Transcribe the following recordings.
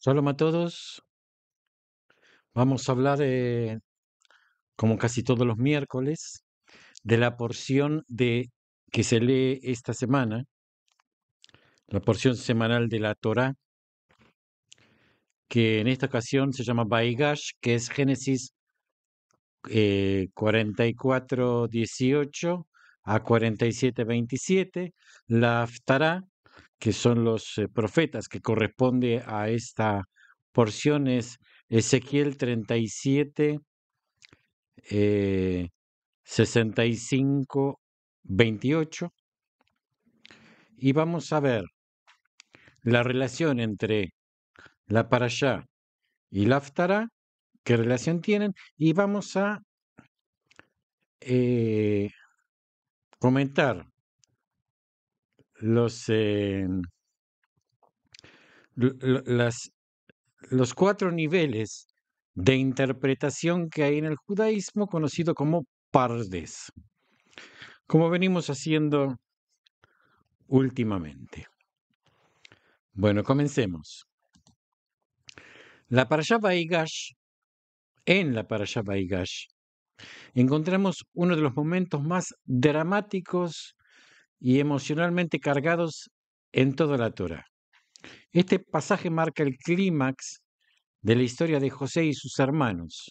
Shalom a todos. Vamos a hablar, como casi todos los miércoles, de la porción de que se lee esta semana, la porción semanal de la Torá, que en esta ocasión se llama Baigash, que es Génesis eh, 44, 18 a 47, 27, la Aftará, que son los eh, profetas, que corresponde a esta porción, es Ezequiel 37, 65, 28. Y vamos a ver la relación entre la parashá y la aftara, qué relación tienen, y vamos a eh, comentar los, eh, los cuatro niveles de interpretación que hay en el judaísmo conocido como pardes, como venimos haciendo últimamente. Bueno, comencemos. La Parashá Baigash, en la Parashá Baigash, encontramos uno de los momentos más dramáticos y emocionalmente cargados en toda la Torah. Este pasaje marca el clímax de la historia de José y sus hermanos,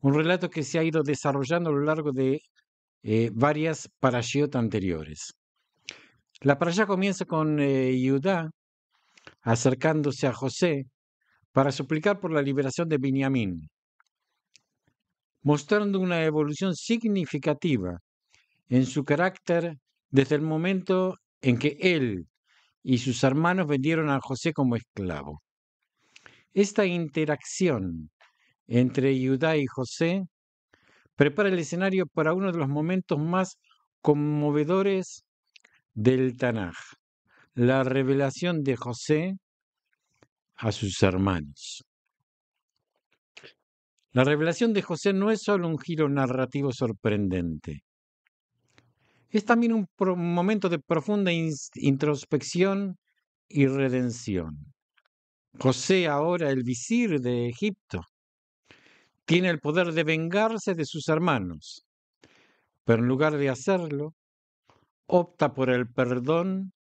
un relato que se ha ido desarrollando a lo largo de eh, varias parashiot anteriores. La parashá comienza con eh, acercándose a José para suplicar por la liberación de Benjamín, mostrando una evolución significativa en su carácter desde el momento en que él y sus hermanos vendieron a José como esclavo. Esta interacción entre Judá y José prepara el escenario para uno de los momentos más conmovedores del Tanaj, la revelación de José a sus hermanos. La revelación de José no es solo un giro narrativo sorprendente, es también un momento de profunda introspección y redención. José, ahora el visir de Egipto, tiene el poder de vengarse de sus hermanos, pero en lugar de hacerlo, opta por el perdón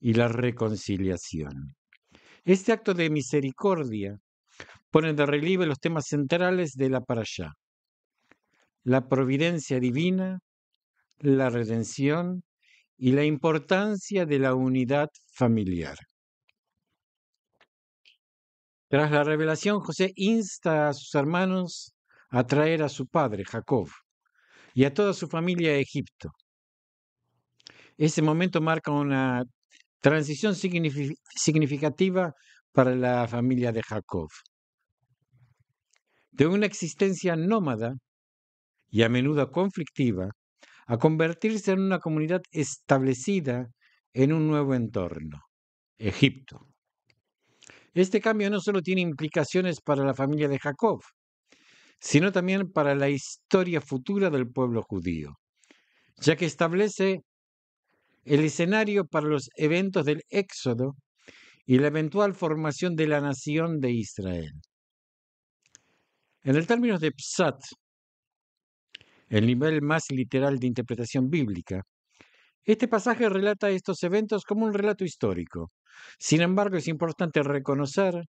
y la reconciliación. Este acto de misericordia pone de relieve los temas centrales de la para allá. La providencia divina la redención y la importancia de la unidad familiar. Tras la revelación, José insta a sus hermanos a traer a su padre, Jacob, y a toda su familia a Egipto. Ese momento marca una transición significativa para la familia de Jacob. De una existencia nómada y a menudo conflictiva, a convertirse en una comunidad establecida en un nuevo entorno, Egipto. Este cambio no solo tiene implicaciones para la familia de Jacob, sino también para la historia futura del pueblo judío, ya que establece el escenario para los eventos del Éxodo y la eventual formación de la nación de Israel. En el término de Psat, el nivel más literal de interpretación bíblica, este pasaje relata estos eventos como un relato histórico. Sin embargo, es importante reconocer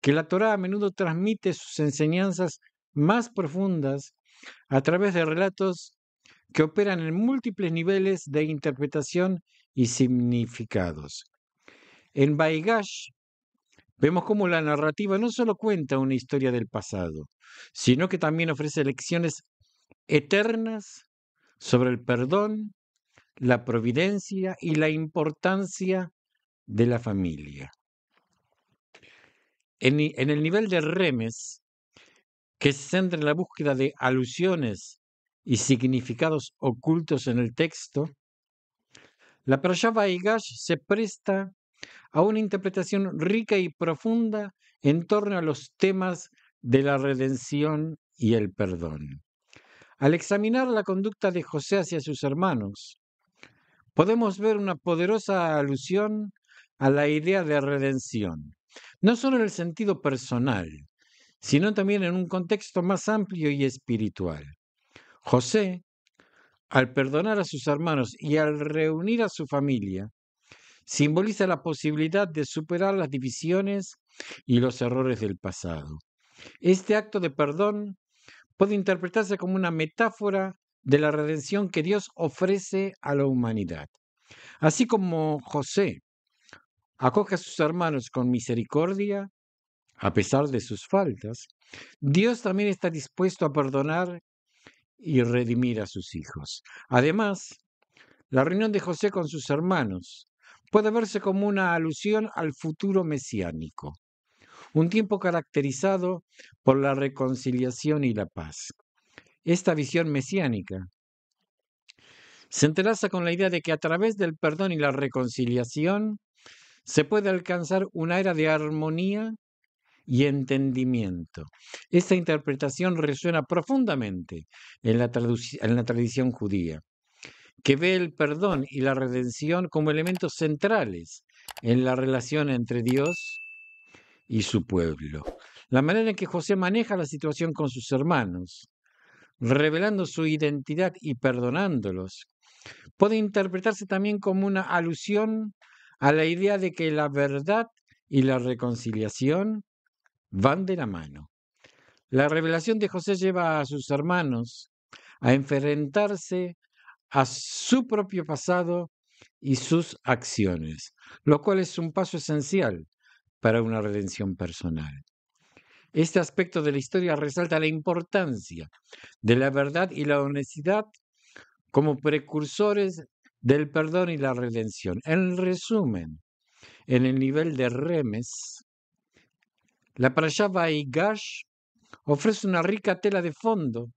que la Torá a menudo transmite sus enseñanzas más profundas a través de relatos que operan en múltiples niveles de interpretación y significados. En Baigash vemos cómo la narrativa no solo cuenta una historia del pasado, sino que también ofrece lecciones eternas sobre el perdón, la providencia y la importancia de la familia. En, el nivel de remes, que se centra en la búsqueda de alusiones y significados ocultos en el texto, la y Igash se presta a una interpretación rica y profunda en torno a los temas de la redención y el perdón. Al examinar la conducta de José hacia sus hermanos, podemos ver una poderosa alusión a la idea de redención, no solo en el sentido personal, sino también en un contexto más amplio y espiritual. José, al perdonar a sus hermanos y al reunir a su familia, simboliza la posibilidad de superar las divisiones y los errores del pasado. Este acto de perdón puede interpretarse como una metáfora de la redención que Dios ofrece a la humanidad. Así como José acoge a sus hermanos con misericordia, a pesar de sus faltas, Dios también está dispuesto a perdonar y redimir a sus hijos. Además, la reunión de José con sus hermanos puede verse como una alusión al futuro mesiánico un tiempo caracterizado por la reconciliación y la paz. Esta visión mesiánica se entrelaza con la idea de que a través del perdón y la reconciliación se puede alcanzar una era de armonía y entendimiento. Esta interpretación resuena profundamente en la, tradición judía, que ve el perdón y la redención como elementos centrales en la relación entre Dios y su pueblo. La manera en que José maneja la situación con sus hermanos, revelando su identidad y perdonándolos, puede interpretarse también como una alusión a la idea de que la verdad y la reconciliación van de la mano. La revelación de José lleva a sus hermanos a enfrentarse a su propio pasado y sus acciones, lo cual es un paso esencial para una redención personal. Este aspecto de la historia resalta la importancia de la verdad y la honestidad como precursores del perdón y la redención. En resumen, en el nivel de Remes, la parayaba y Gash ofrece una rica tela de fondo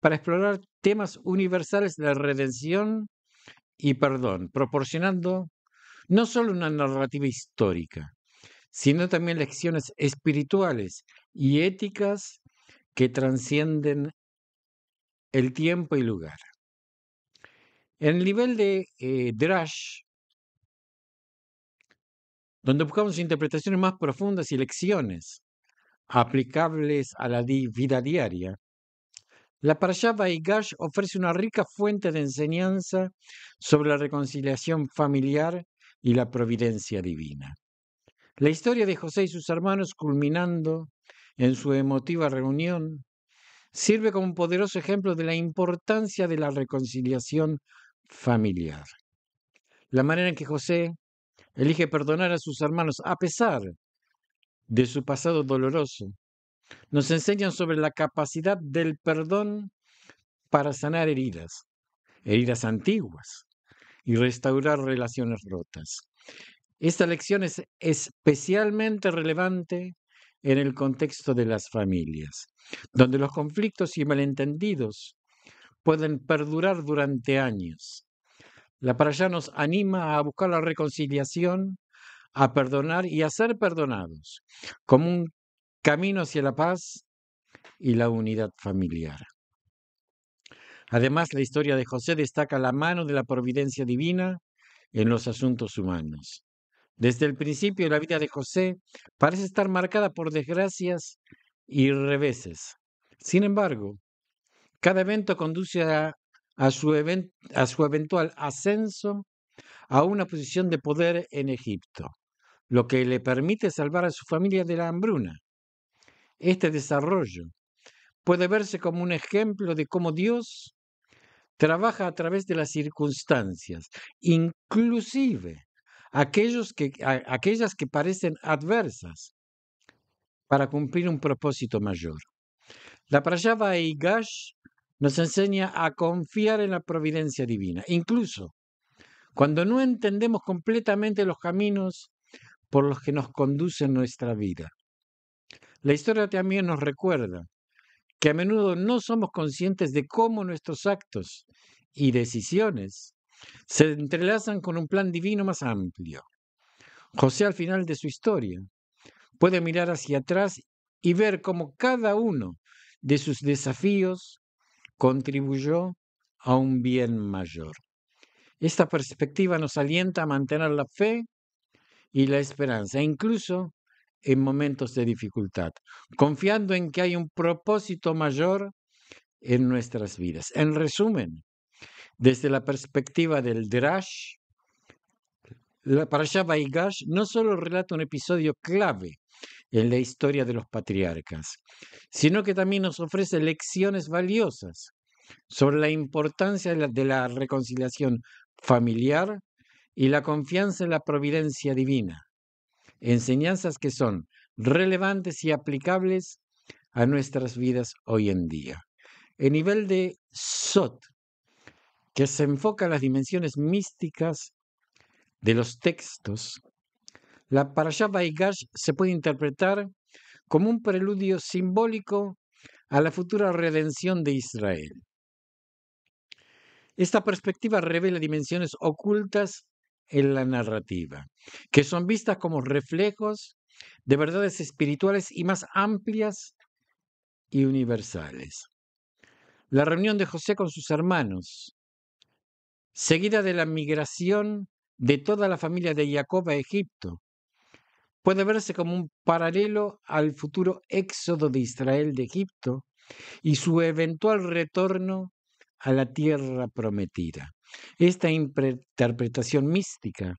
para explorar temas universales de redención y perdón, proporcionando no solo una narrativa histórica, sino también lecciones espirituales y éticas que trascienden el tiempo y lugar. En el nivel de eh, Drash, donde buscamos interpretaciones más profundas y lecciones aplicables a la vida diaria, la y gash ofrece una rica fuente de enseñanza sobre la reconciliación familiar y la providencia divina. La historia de José y sus hermanos, culminando en su emotiva reunión, sirve como un poderoso ejemplo de la importancia de la reconciliación familiar. La manera en que José elige perdonar a sus hermanos a pesar de su pasado doloroso nos enseña sobre la capacidad del perdón para sanar heridas, heridas antiguas y restaurar relaciones rotas. Esta lección es especialmente relevante en el contexto de las familias, donde los conflictos y malentendidos pueden perdurar durante años. La paraya nos anima a buscar la reconciliación, a perdonar y a ser perdonados, como un camino hacia la paz y la unidad familiar. Además, la historia de José destaca la mano de la providencia divina en los asuntos humanos. Desde el principio la vida de José parece estar marcada por desgracias y reveses. Sin embargo, cada evento conduce a, su, a su eventual ascenso a una posición de poder en Egipto, lo que le permite salvar a su familia de la hambruna. Este desarrollo puede verse como un ejemplo de cómo Dios trabaja a través de las circunstancias, inclusive que, aquellas que parecen adversas para cumplir un propósito mayor. La Prayava Gash nos enseña a confiar en la providencia divina, incluso cuando no entendemos completamente los caminos por los que nos conduce nuestra vida. La historia también nos recuerda que a menudo no somos conscientes de cómo nuestros actos y decisiones se entrelazan con un plan divino más amplio. José al final de su historia puede mirar hacia atrás y ver cómo cada uno de sus desafíos contribuyó a un bien mayor. Esta perspectiva nos alienta a mantener la fe y la esperanza, e incluso en momentos de dificultad, confiando en que hay un propósito mayor en nuestras vidas. En resumen, desde la perspectiva del Drash, la Parashá Vaigash no solo relata un episodio clave en la historia de los patriarcas, sino que también nos ofrece lecciones valiosas sobre la importancia de la, reconciliación familiar y la confianza en la providencia divina, enseñanzas que son relevantes y aplicables a nuestras vidas hoy en día. El nivel de Sot, que se enfoca en las dimensiones místicas de los textos, la Parashá Vaigash se puede interpretar como un preludio simbólico a la futura redención de Israel. Esta perspectiva revela dimensiones ocultas en la narrativa, que son vistas como reflejos de verdades espirituales y más amplias y universales. La reunión de José con sus hermanos, seguida de la migración de toda la familia de Jacob a Egipto. Puede verse como un paralelo al futuro éxodo de Israel de Egipto y su eventual retorno a la tierra prometida. Esta interpretación mística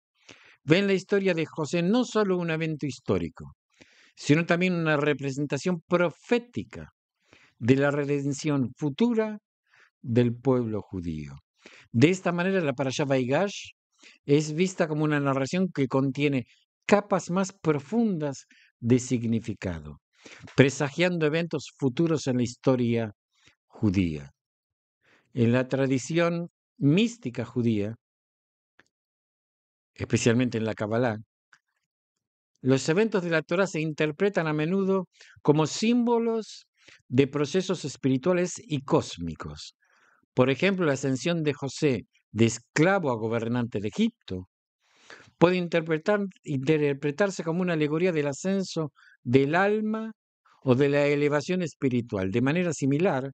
ve en la historia de José no solo un evento histórico, sino también una representación profética de la redención futura del pueblo judío. De esta manera, la Parashá Vaigash es vista como una narración que contiene capas más profundas de significado, presagiando eventos futuros en la historia judía. En la tradición mística judía, especialmente en la Kabbalah, los eventos de la Torah se interpretan a menudo como símbolos de procesos espirituales y cósmicos. Por ejemplo, la ascensión de José de esclavo a gobernante de Egipto puede interpretarse como una alegoría del ascenso del alma o de la elevación espiritual. De manera similar,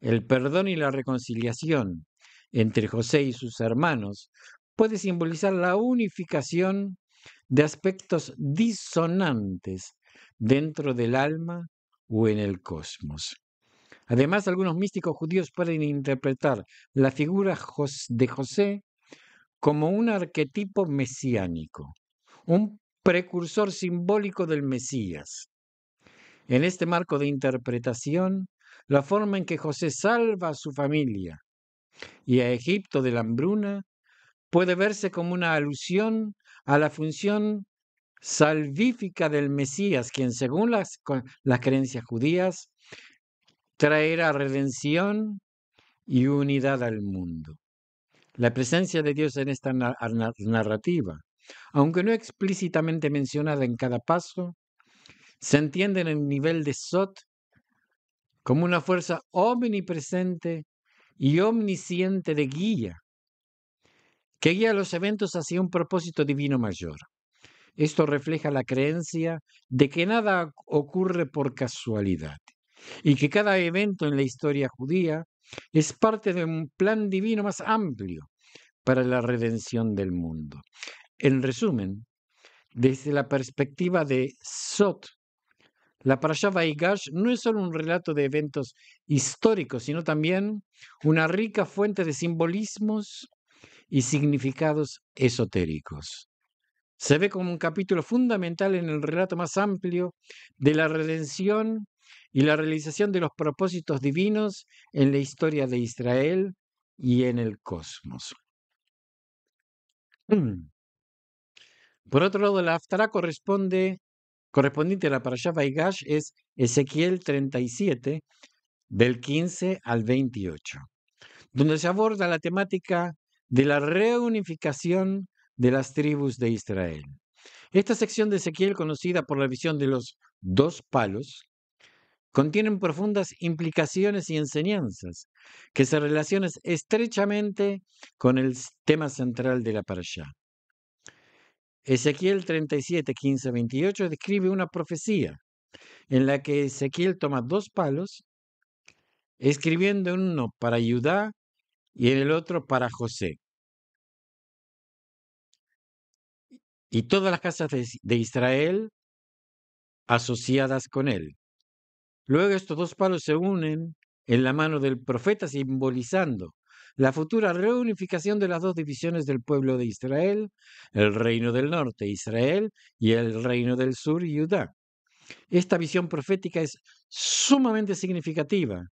el perdón y la reconciliación entre José y sus hermanos puede simbolizar la unificación de aspectos disonantes dentro del alma o en el cosmos. Además, algunos místicos judíos pueden interpretar la figura de José como un arquetipo mesiánico, un precursor simbólico del Mesías. En este marco de interpretación, la forma en que José salva a su familia y a Egipto de la hambruna puede verse como una alusión a la función salvífica del Mesías, quien según las, creencias judías traerá redención y unidad al mundo. La presencia de Dios en esta narrativa, aunque no explícitamente mencionada en cada paso, se entiende en el nivel de Sot como una fuerza omnipresente y omnisciente de guía, que guía los eventos hacia un propósito divino mayor. Esto refleja la creencia de que nada ocurre por casualidad y que cada evento en la historia judía es parte de un plan divino más amplio para la redención del mundo. En resumen, desde la perspectiva de Sot, la Parashá Vaigash no es solo un relato de eventos históricos, sino también una rica fuente de simbolismos y significados esotéricos. Se ve como un capítulo fundamental en el relato más amplio de la redención y la realización de los propósitos divinos en la historia de Israel y en el cosmos. Mm. Por otro lado, la aftara corresponde, correspondiente a la Parashah Vaigash es Ezequiel 37, del 15 al 28, donde se aborda la temática de la reunificación de las tribus de Israel. Esta sección de Ezequiel, conocida por la visión de los dos palos, contienen profundas implicaciones y enseñanzas que se relacionan estrechamente con el tema central de la parasha. Ezequiel 37, 15, 28 describe una profecía en la que Ezequiel toma dos palos, escribiendo uno para Judá y en el otro para José. Y todas las casas de Israel asociadas con él. Luego estos dos palos se unen en la mano del profeta simbolizando la futura reunificación de las dos divisiones del pueblo de Israel, el reino del norte, Israel, y el reino del sur, Judá. Esta visión profética es sumamente significativa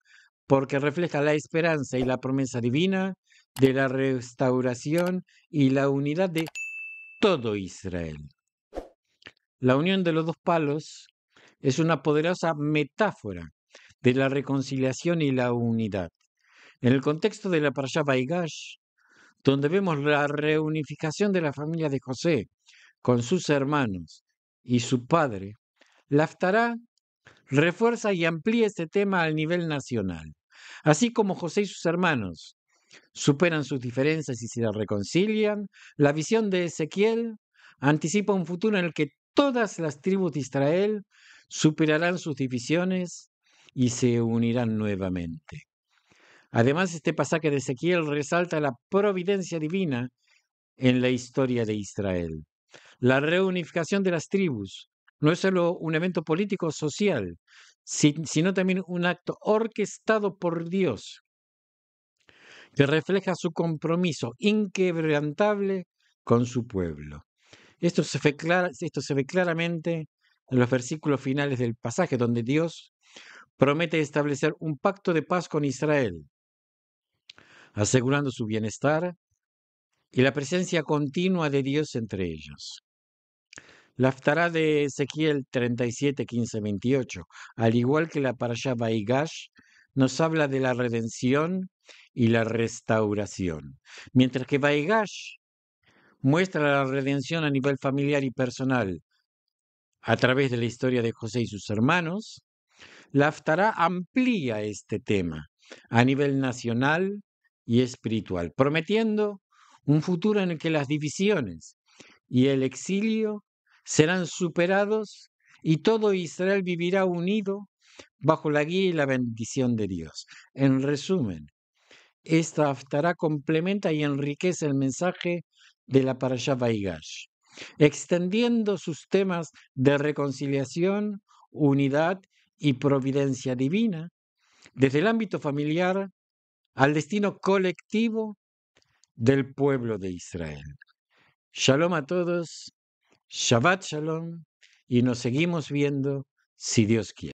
porque refleja la esperanza y la promesa divina de la restauración y la unidad de todo Israel. La unión de los dos palos es una poderosa metáfora de la reconciliación y la unidad. En el contexto de la Parashá Baigash, donde vemos la reunificación de la familia de José con sus hermanos y su padre, Laftará refuerza y amplía este tema al nivel nacional. Así como José y sus hermanos superan sus diferencias y se reconcilian, la visión de Ezequiel anticipa un futuro en el que todas las tribus de Israel superarán sus divisiones y se unirán nuevamente. Además, este pasaje de Ezequiel resalta la providencia divina en la historia de Israel. La reunificación de las tribus no es solo un evento político social, sino también un acto orquestado por Dios que refleja su compromiso inquebrantable con su pueblo. Esto se ve, esto se ve claramente en los versículos finales del pasaje, donde Dios promete establecer un pacto de paz con Israel, asegurando su bienestar y la presencia continua de Dios entre ellos. La de Ezequiel 37, 15, 28, al igual que la Parashá Baigash, nos habla de la redención y la restauración, mientras que Baigash muestra la redención a nivel familiar y personal, a través de la historia de José y sus hermanos, la amplía este tema a nivel nacional y espiritual, prometiendo un futuro en el que las divisiones y el exilio serán superados y todo Israel vivirá unido bajo la guía y la bendición de Dios. En resumen, esta Aftará complementa y enriquece el mensaje de la Parashá Baigash extendiendo sus temas de reconciliación, unidad y providencia divina, desde el ámbito familiar al destino colectivo del pueblo de Israel. Shalom a todos, Shabbat Shalom, y nos seguimos viendo si Dios quiere.